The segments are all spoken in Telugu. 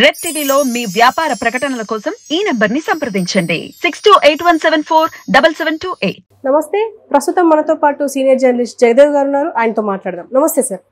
రెడ్ టీవీలో మీ వ్యాపార ప్రకటనల కోసం ఈ నెంబర్ ని సంప్రదించండి six two eight one seven four double seven two eight నమస్తే ప్రస్తుతం మనతో పాటు సీనియర్ జర్నలిస్ట్ జయదేవ్ గారు ఉన్నారు ఆయనతో మాట్లాడదాం నమస్తే sir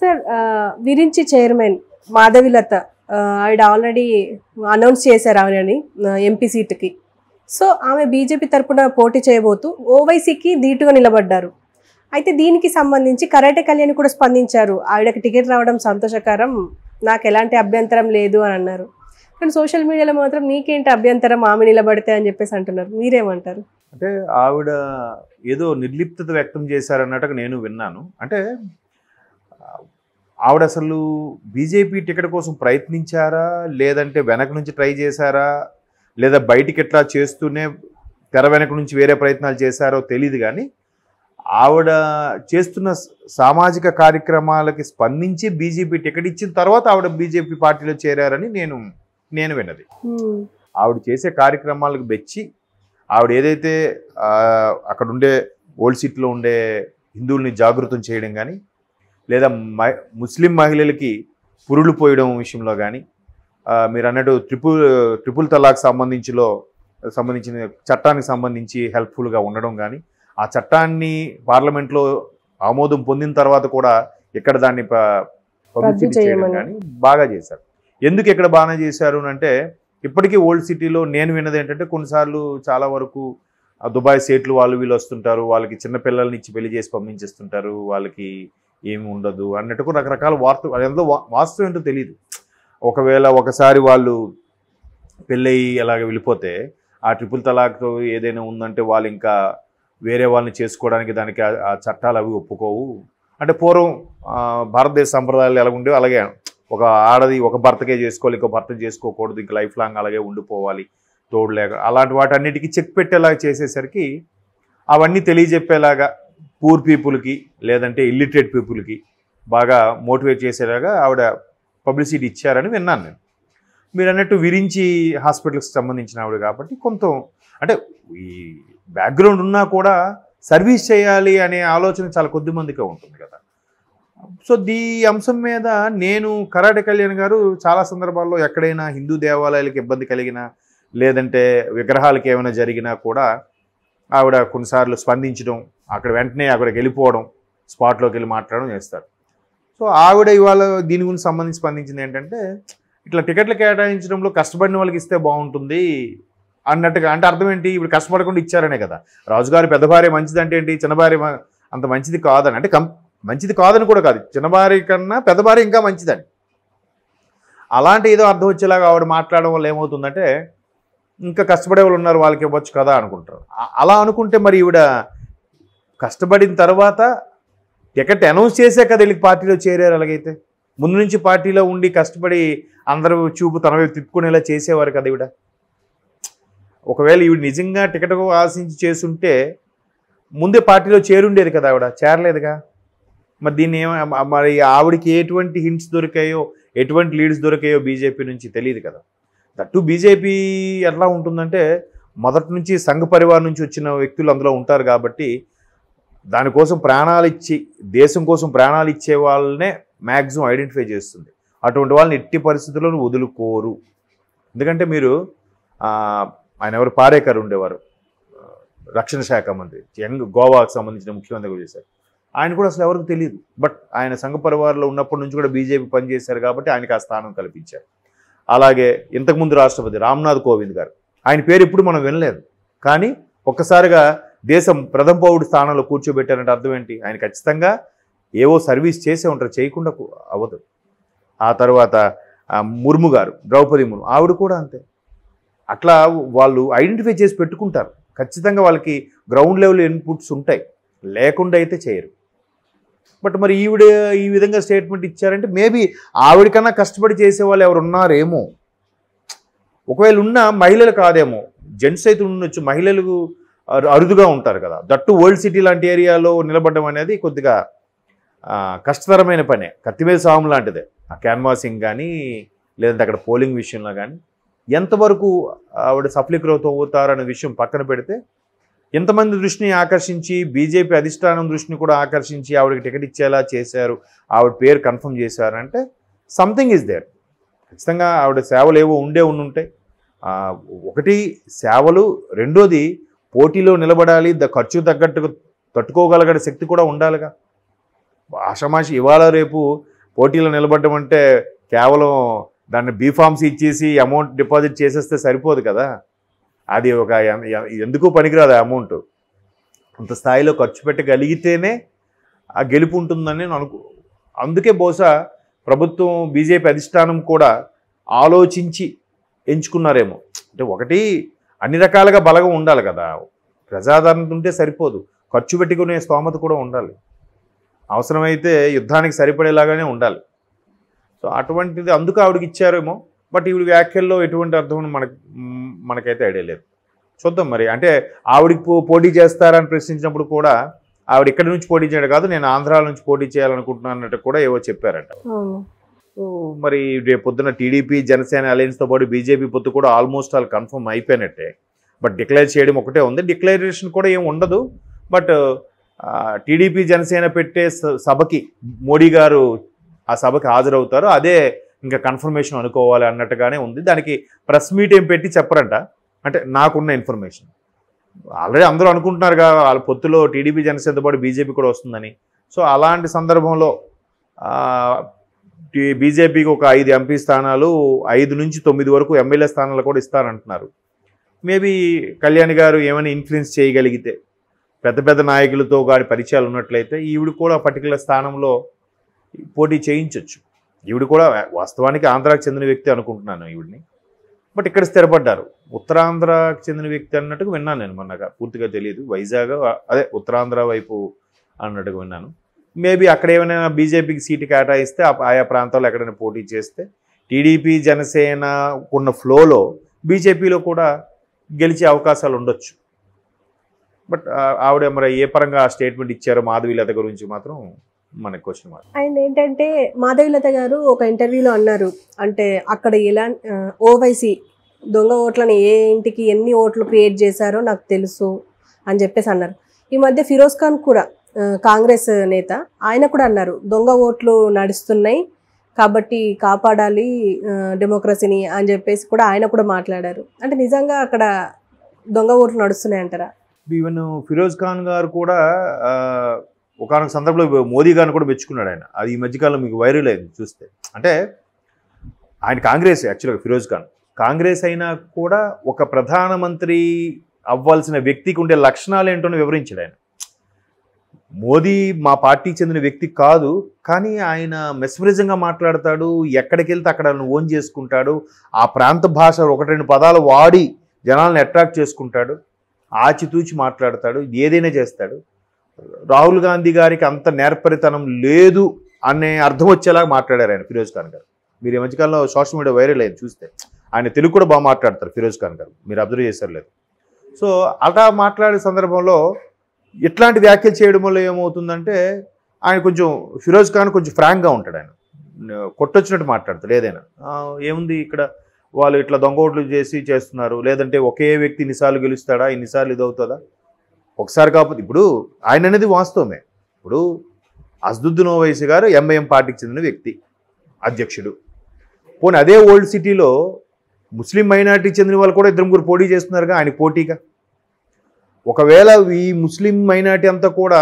sir Virinchi chairman Madhavi Latha ఆవిడ ఆల్రెడీ అనౌన్స్ చేశారు ఆవిడని ఎంపీ సీట్కి సో ఆమె బీజేపీ తరఫున పోటీ చేయబోతూ ఓవైసీకి ధీటుగా నిలబడ్డారు అయితే దీనికి సంబంధించి కరాటే కళ్యాణ్ కూడా స్పందించారు ఆవిడకి టికెట్ రావడం సంతోషకరం నాకు ఎలాంటి అభ్యంతరం లేదు అని అన్నారు కానీ సోషల్ మీడియాలో మాత్రం నీకేంటి అభ్యంతరం ఆమె నిలబడితే అని చెప్పేసి అంటున్నారు మీరేమంటారు అంటే ఆవిడ ఏదో నిర్లిప్త వ్యక్తం చేశారన్నట్టుగా నేను విన్నాను అంటే ఆవిడ అసలు బీజేపీ టికెట్ కోసం ప్రయత్నించారా లేదంటే వెనక నుంచి ట్రై చేశారా లేదా బయటికి ఎట్లా చేస్తూనే తెర వెనక నుంచి వేరే ప్రయత్నాలు చేశారో తెలియదు కానీ ఆవిడ చేస్తున్న సామాజిక కార్యక్రమాలకి స్పందించి బీజేపీ టికెట్ ఇచ్చిన తర్వాత ఆవిడ బీజేపీ పార్టీలో చేరారని నేను నేను విన్నది ఆవిడ చేసే కార్యక్రమాలకు బెచ్చి ఆవిడ ఏదైతే అక్కడ ఉండే ఓల్డ్ సిట్లో ఉండే హిందువుల్ని జాగృతం చేయడం కానీ లేదా ముస్లిం మహిళలకి పురులు పోయడం విషయంలో కానీ మీరు అన్నట్టు ట్రిపుల్ ట్రిపుల్ తలాక్ సంబంధించిలో సంబంధించిన చట్టానికి సంబంధించి హెల్ప్ఫుల్గా ఉండడం కానీ ఆ చట్టాన్ని పార్లమెంట్లో ఆమోదం పొందిన తర్వాత కూడా ఇక్కడ దాన్ని కానీ బాగా చేశారు ఎందుకు ఇక్కడ బాగా చేశారు అంటే ఇప్పటికీ ఓల్డ్ సిటీలో నేను విన్నది ఏంటంటే కొన్నిసార్లు చాలా వరకు దుబాయ్ సేట్లు వాళ్ళు వీళ్ళు వస్తుంటారు వాళ్ళకి చిన్న పిల్లల్ని ఇచ్చి పెళ్లి చేసి పంపించేస్తుంటారు వాళ్ళకి ఏమి ఉండదు అన్నట్టుకు రకరకాల వార్త ఎంతో వాస్తవం ఏంటో తెలియదు ఒకవేళ ఒకసారి వాళ్ళు పెళ్ళయి అలాగ వెళ్ళిపోతే ఆ ట్రిపుల్ తలాక్తో ఏదైనా ఉందంటే వాళ్ళు ఇంకా వేరే వాళ్ళని చేసుకోవడానికి దానికి ఆ చట్టాలు అవి ఒప్పుకోవు అంటే పూర్వం భారతదేశ సంప్రదాయాలు ఎలా ఉండేవి అలాగే ఒక ఆడది ఒక భర్తకే చేసుకోవాలి ఇంకో భర్త చేసుకోకూడదు ఇంకా లైఫ్ లాంగ్ అలాగే ఉండిపోవాలి తోడు లేక అలాంటి అన్నిటికీ చెక్ పెట్టేలాగా చేసేసరికి అవన్నీ తెలియజెప్పేలాగా పూర్ పీపుల్కి లేదంటే ఇల్లిటరేట్ పీపుల్కి బాగా మోటివేట్ చేసేలాగా ఆవిడ పబ్లిసిటీ ఇచ్చారని విన్నాను నేను మీరు అన్నట్టు విరించి హాస్పిటల్కి సంబంధించిన ఆవిడ కాబట్టి కొంత అంటే ఈ బ్యాక్గ్రౌండ్ ఉన్నా కూడా సర్వీస్ చేయాలి అనే ఆలోచన చాలా కొద్ది మందికే ఉంటుంది కదా సో దీ అంశం మీద నేను కరాటే కళ్యాణ్ గారు చాలా సందర్భాల్లో ఎక్కడైనా హిందూ దేవాలయాలకు ఇబ్బంది కలిగినా లేదంటే విగ్రహాలకు ఏమైనా జరిగినా కూడా ఆవిడ కొన్నిసార్లు స్పందించడం అక్కడ వెంటనే అక్కడికి వెళ్ళిపోవడం స్పాట్లోకి వెళ్ళి మాట్లాడడం చేస్తారు సో ఆవిడ ఇవాళ దీని గురించి సంబంధించి స్పందించింది ఏంటంటే ఇట్లా టికెట్లు కేటాయించడంలో కష్టపడిన వాళ్ళకి ఇస్తే బాగుంటుంది అన్నట్టుగా అంటే అర్థం ఏంటి ఇప్పుడు కష్టపడకుండా ఇచ్చారనే కదా రాజుగారి పెద్ద భార్య మంచిది అంటే ఏంటి చిన్న భార్య అంత మంచిది కాదని అంటే కం మంచిది కాదని కూడా కాదు చిన్న భార్య కన్నా పెద్ద భార్య ఇంకా మంచిదని అలాంటి ఏదో అర్థం వచ్చేలాగా ఆవిడ మాట్లాడడం వల్ల ఏమవుతుందంటే ఇంకా కష్టపడే వాళ్ళు ఉన్నారు వాళ్ళకి ఇవ్వచ్చు కదా అనుకుంటారు అలా అనుకుంటే మరి ఈవిడ కష్టపడిన తర్వాత టికెట్ అనౌన్స్ చేసే కదా వీళ్ళకి పార్టీలో చేరారు అలాగైతే ముందు నుంచి పార్టీలో ఉండి కష్టపడి అందరూ చూపు తన వైపు తిప్పుకునేలా చేసేవారు కదా ఈవిడ ఒకవేళ ఈవిడ నిజంగా టికెట్ ఆశించి చేసుంటే ముందే పార్టీలో చేరుండేది కదా ఆవిడ చేరలేదుగా మరి దీన్ని ఏమ మరి ఆవిడకి ఎటువంటి హింట్స్ దొరికాయో ఎటువంటి లీడ్స్ దొరికాయో బీజేపీ నుంచి తెలియదు కదా దట్టు బీజేపీ ఎట్లా ఉంటుందంటే మొదటి నుంచి సంఘ పరివారం నుంచి వచ్చిన వ్యక్తులు అందులో ఉంటారు కాబట్టి దానికోసం ప్రాణాలు ఇచ్చి దేశం కోసం ప్రాణాలు ఇచ్చే వాళ్ళనే మ్యాక్సిమం ఐడెంటిఫై చేస్తుంది అటువంటి వాళ్ళని ఎట్టి పరిస్థితుల్లో వదులుకోరు ఎందుకంటే మీరు ఆయన ఎవరు పారేకర్ ఉండేవారు రక్షణ శాఖ మంత్రి యంగ్ గోవాకు సంబంధించిన ముఖ్యమంత్రి చేశారు ఆయన కూడా అసలు ఎవరికి తెలియదు బట్ ఆయన సంఘ పరివారంలో ఉన్నప్పటి నుంచి కూడా బీజేపీ పనిచేశారు కాబట్టి ఆయనకు ఆ స్థానం కల్పించారు అలాగే ఇంతకుముందు రాష్ట్రపతి రామ్నాథ్ కోవింద్ గారు ఆయన పేరు ఇప్పుడు మనం వినలేదు కానీ ఒక్కసారిగా దేశం ప్రథమ పౌరుడు స్థానంలో కూర్చోబెట్టారంటే అర్థం ఏంటి ఆయన ఖచ్చితంగా ఏవో సర్వీస్ చేసే ఉంటారు చేయకుండా అవ్వదు ఆ తర్వాత ముర్ము గారు ద్రౌపది ముర్ము ఆవిడ కూడా అంతే అట్లా వాళ్ళు ఐడెంటిఫై చేసి పెట్టుకుంటారు ఖచ్చితంగా వాళ్ళకి గ్రౌండ్ లెవెల్ ఇన్పుట్స్ ఉంటాయి లేకుండా అయితే చేయరు బట్ మరి ఈవిడ ఈ విధంగా స్టేట్మెంట్ ఇచ్చారంటే మేబీ ఆవిడకన్నా కష్టపడి చేసే వాళ్ళు ఎవరు ఉన్నారేమో ఒకవేళ ఉన్న మహిళలు కాదేమో జెంట్స్ అయితే ఉండొచ్చు మహిళలు అరుదుగా ఉంటారు కదా దట్టు వరల్డ్ సిటీ లాంటి ఏరియాలో నిలబడడం అనేది కొద్దిగా కష్టతరమైన పనే కత్తివేలు సాము లాంటిదే ఆ క్యాన్వాసింగ్ కానీ లేదంటే అక్కడ పోలింగ్ విషయంలో కానీ ఎంతవరకు ఆవిడ సఫలీకృతం అవుతారనే విషయం పక్కన పెడితే ఎంతమంది దృష్టిని ఆకర్షించి బీజేపీ అధిష్టానం దృష్టిని కూడా ఆకర్షించి ఆవిడకి టికెట్ ఇచ్చేలా చేశారు ఆవిడ పేరు కన్ఫర్మ్ చేశారంటే సంథింగ్ ఈజ్ దేర్ ఖచ్చితంగా ఆవిడ సేవలు ఏవో ఉండే ఉండుంటాయి ఒకటి సేవలు రెండోది పోటీలో నిలబడాలి ద ఖర్చు తగ్గట్టు తట్టుకోగలగడ శక్తి కూడా ఉండాలిగా ఆషమాషి ఇవాళ రేపు పోటీలో నిలబడడం అంటే కేవలం దాన్ని బీఫామ్స్ ఇచ్చేసి అమౌంట్ డిపాజిట్ చేసేస్తే సరిపోదు కదా అది ఒక ఎందుకు పనికిరాదు అమౌంట్ అంత స్థాయిలో ఖర్చు పెట్టగలిగితేనే ఆ గెలుపు ఉంటుందని అనుకు అందుకే బహుశా ప్రభుత్వం బీజేపీ అధిష్టానం కూడా ఆలోచించి ఎంచుకున్నారేమో అంటే ఒకటి అన్ని రకాలుగా బలగం ఉండాలి కదా ప్రజాదరణ ఉంటే సరిపోదు ఖర్చు పెట్టుకునే స్తోమత కూడా ఉండాలి అవసరమైతే యుద్ధానికి సరిపడేలాగానే ఉండాలి సో అటువంటిది అందుకు ఆవిడకి ఇచ్చారేమో బట్ ఈవిడ వ్యాఖ్యల్లో ఎటువంటి అర్థం మనకు మనకైతే ఐడియా లేదు చూద్దాం మరి అంటే ఆవిడికి పోటీ చేస్తారని ప్రశ్నించినప్పుడు కూడా ఆవిడ ఇక్కడ నుంచి పోటీ చేయడం కాదు నేను ఆంధ్రాల నుంచి పోటీ అన్నట్టు కూడా ఏవో చెప్పారంట మరి రేపు పొద్దున టీడీపీ జనసేన అలయన్స్తో పాటు బీజేపీ పొత్తు కూడా ఆల్మోస్ట్ ఆల్ కన్ఫర్మ్ అయిపోయినట్టే బట్ డిక్లేర్ చేయడం ఒకటే ఉంది డిక్లరేషన్ కూడా ఏం ఉండదు బట్ టీడీపీ జనసేన పెట్టే సభకి మోడీ గారు ఆ సభకి హాజరవుతారు అదే ఇంకా కన్ఫర్మేషన్ అనుకోవాలి అన్నట్టుగానే ఉంది దానికి ప్రెస్ మీట్ ఏం పెట్టి చెప్పరంట అంటే నాకున్న ఇన్ఫర్మేషన్ ఆల్రెడీ అందరూ అనుకుంటున్నారుగా వాళ్ళ పొత్తులో టీడీపీ జనసేనతో పాటు బీజేపీ కూడా వస్తుందని సో అలాంటి సందర్భంలో బీజేపీకి ఒక ఐదు ఎంపీ స్థానాలు ఐదు నుంచి తొమ్మిది వరకు ఎమ్మెల్యే స్థానాలు కూడా ఇస్తారంటున్నారు మేబీ కళ్యాణ్ గారు ఏమైనా ఇన్ఫ్లుయెన్స్ చేయగలిగితే పెద్ద పెద్ద నాయకులతో గారి పరిచయాలు ఉన్నట్లయితే ఈవిడ కూడా పర్టికులర్ స్థానంలో పోటీ చేయించవచ్చు ఈవిడ కూడా వాస్తవానికి ఆంధ్రాకి చెందిన వ్యక్తి అనుకుంటున్నాను ఈవిడిని బట్ ఇక్కడ స్థిరపడ్డారు ఉత్తరాంధ్రకి చెందిన వ్యక్తి అన్నట్టుగా విన్నాను నేను మొన్నగా పూర్తిగా తెలియదు వైజాగ్ అదే ఉత్తరాంధ్ర వైపు అన్నట్టుగా విన్నాను మేబీ అక్కడ ఏమైనా బీజేపీకి సీటు కేటాయిస్తే ఆయా ప్రాంతాల్లో ఎక్కడైనా పోటీ చేస్తే టీడీపీ జనసేన ఉన్న ఫ్లోలో బీజేపీలో కూడా గెలిచే అవకాశాలు ఉండొచ్చు బట్ ఆవిడ మరి ఏ పరంగా స్టేట్మెంట్ ఇచ్చారో మాధవి లత గురించి మాత్రం మన క్వశ్చన్ అండ్ ఏంటంటే మాధవీలత గారు ఒక ఇంటర్వ్యూలో అన్నారు అంటే అక్కడ ఎలా ఓవైసీ దొంగ ఓట్లను ఏ ఇంటికి ఎన్ని ఓట్లు క్రియేట్ చేశారో నాకు తెలుసు అని చెప్పేసి అన్నారు ఈ మధ్య ఫిరోజ్ ఖాన్ కూడా కాంగ్రెస్ నేత ఆయన కూడా అన్నారు దొంగ ఓట్లు నడుస్తున్నాయి కాబట్టి కాపాడాలి డెమోక్రసీని అని చెప్పేసి కూడా ఆయన కూడా మాట్లాడారు అంటే నిజంగా అక్కడ దొంగ ఓట్లు నడుస్తున్నాయి అంటారా ఈవెన్ ఫిరోజ్ ఖాన్ గారు కూడా ఒకనొక సందర్భంలో మోదీ గారిని కూడా మెచ్చుకున్నాడు ఆయన అది ఈ మధ్యకాలంలో మీకు వైరల్ అయింది చూస్తే అంటే ఆయన కాంగ్రెస్ యాక్చువల్గా ఫిరోజ్ ఖాన్ కాంగ్రెస్ అయినా కూడా ఒక ప్రధానమంత్రి అవ్వాల్సిన వ్యక్తికి ఉండే లక్షణాలు ఏంటో వివరించాడు ఆయన మోదీ మా పార్టీకి చెందిన వ్యక్తి కాదు కానీ ఆయన మెస్మరిజంగా మాట్లాడతాడు ఎక్కడికి వెళ్తే అక్కడ ఓన్ చేసుకుంటాడు ఆ ప్రాంత భాష ఒకటి రెండు పదాలు వాడి జనాలను అట్రాక్ట్ చేసుకుంటాడు ఆచితూచి మాట్లాడతాడు ఏదైనా చేస్తాడు రాహుల్ గాంధీ గారికి అంత నేర్పరితనం లేదు అనే అర్థం వచ్చేలాగా మాట్లాడారు ఆయన ఫిరోజ్ ఖాన్ గారు మీరు ఈ మధ్యకాలంలో సోషల్ మీడియా వైరల్ అయింది చూస్తే ఆయన తెలుగు కూడా బాగా మాట్లాడతారు ఫిరోజ్ ఖాన్ గారు మీరు అబ్జర్వ్ చేశారు లేదు సో అలా మాట్లాడే సందర్భంలో ఇట్లాంటి వ్యాఖ్యలు చేయడం వల్ల ఏమవుతుందంటే ఆయన కొంచెం ఫిరోజ్ ఖాన్ కొంచెం ఫ్రాంక్గా ఉంటాడు ఆయన కొట్టొచ్చినట్టు మాట్లాడతాడు ఏదైనా ఏముంది ఇక్కడ వాళ్ళు ఇట్లా దొంగ ఓట్లు చేసి చేస్తున్నారు లేదంటే ఒకే వ్యక్తి ఇన్నిసార్లు గెలుస్తాడా ఇన్నిసార్లు ఇది అవుతుందా ఒకసారి కాకపోతే ఇప్పుడు ఆయన అనేది వాస్తవమే ఇప్పుడు అస్దుద్దీన్ ఓవైసీ గారు ఎంఐఎం పార్టీకి చెందిన వ్యక్తి అధ్యక్షుడు పోనీ అదే ఓల్డ్ సిటీలో ముస్లిం మైనార్టీకి చెందిన వాళ్ళు కూడా ఇద్దరు ముగ్గురు పోటీ చేస్తున్నారుగా ఆయన పోటీగా ఒకవేళ ఈ ముస్లిం మైనార్టీ అంతా కూడా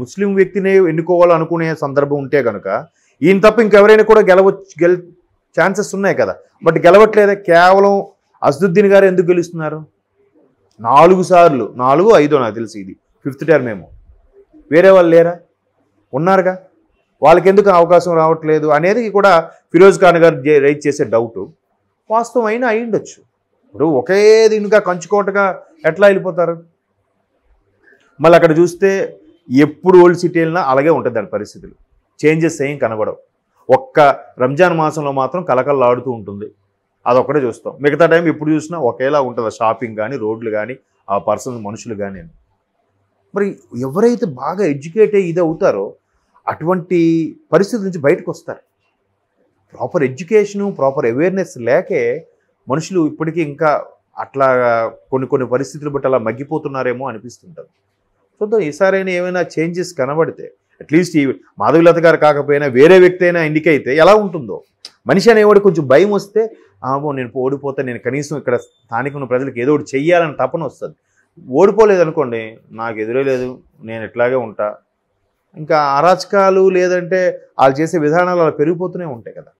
ముస్లిం వ్యక్తినే ఎన్నుకోవాలనుకునే సందర్భం ఉంటే కనుక ఈయన తప్ప ఇంకెవరైనా కూడా గెలవచ్చు గెల్ ఛాన్సెస్ ఉన్నాయి కదా బట్ గెలవట్లేదా కేవలం అసదుద్దీన్ గారు ఎందుకు గెలుస్తున్నారు నాలుగు సార్లు నాలుగు ఐదో నాకు తెలిసి ఇది ఫిఫ్త్ టర్మ్ ఏమో వేరే వాళ్ళు లేరా ఉన్నారుగా వాళ్ళకెందుకు అవకాశం రావట్లేదు అనేది కూడా ఫిరోజ్ ఖాన్ గారు రైజ్ చేసే డౌట్ వాస్తవం అయినా అయి ఉండొచ్చు ఇప్పుడు ఒకే దీనిగా కంచుకోటగా ఎట్లా వెళ్ళిపోతారు మళ్ళీ అక్కడ చూస్తే ఎప్పుడు ఓల్డ్ సిటీ వెళ్ళినా అలాగే ఉంటుంది దాని పరిస్థితులు చేంజెస్ ఏం కనబడవు ఒక్క రంజాన్ మాసంలో మాత్రం కలకలలాడుతూ ఉంటుంది అదొక్కటే చూస్తాం మిగతా టైం ఎప్పుడు చూసినా ఒకేలా ఉంటుంది షాపింగ్ కానీ రోడ్లు కానీ ఆ పర్సన్ మనుషులు కానీ మరి ఎవరైతే బాగా ఎడ్యుకేట్ అయ్యి ఇది అవుతారో అటువంటి పరిస్థితి నుంచి బయటకు వస్తారు ప్రాపర్ ఎడ్యుకేషను ప్రాపర్ అవేర్నెస్ లేకే మనుషులు ఇప్పటికీ ఇంకా అట్లా కొన్ని కొన్ని పరిస్థితులు బట్టి అలా మగ్గిపోతున్నారేమో అనిపిస్తుంటారు చూద్దాం ఈసారైనా ఏమైనా చేంజెస్ కనబడితే అట్లీస్ట్ ఈ మాధవిలత గారు కాకపోయినా వేరే వ్యక్తి అయినా ఎన్నికైతే ఎలా ఉంటుందో మనిషి అనేవాడు కొంచెం భయం వస్తే ఆమో నేను ఓడిపోతే నేను కనీసం ఇక్కడ స్థానిక ప్రజలకు ఏదో ఒకటి చెయ్యాలని తపన వస్తుంది ఓడిపోలేదు అనుకోండి నాకు ఎదురే లేదు నేను ఇట్లాగే ఉంటా ఇంకా అరాచకాలు లేదంటే వాళ్ళు చేసే విధానాలు అలా పెరిగిపోతూనే ఉంటాయి కదా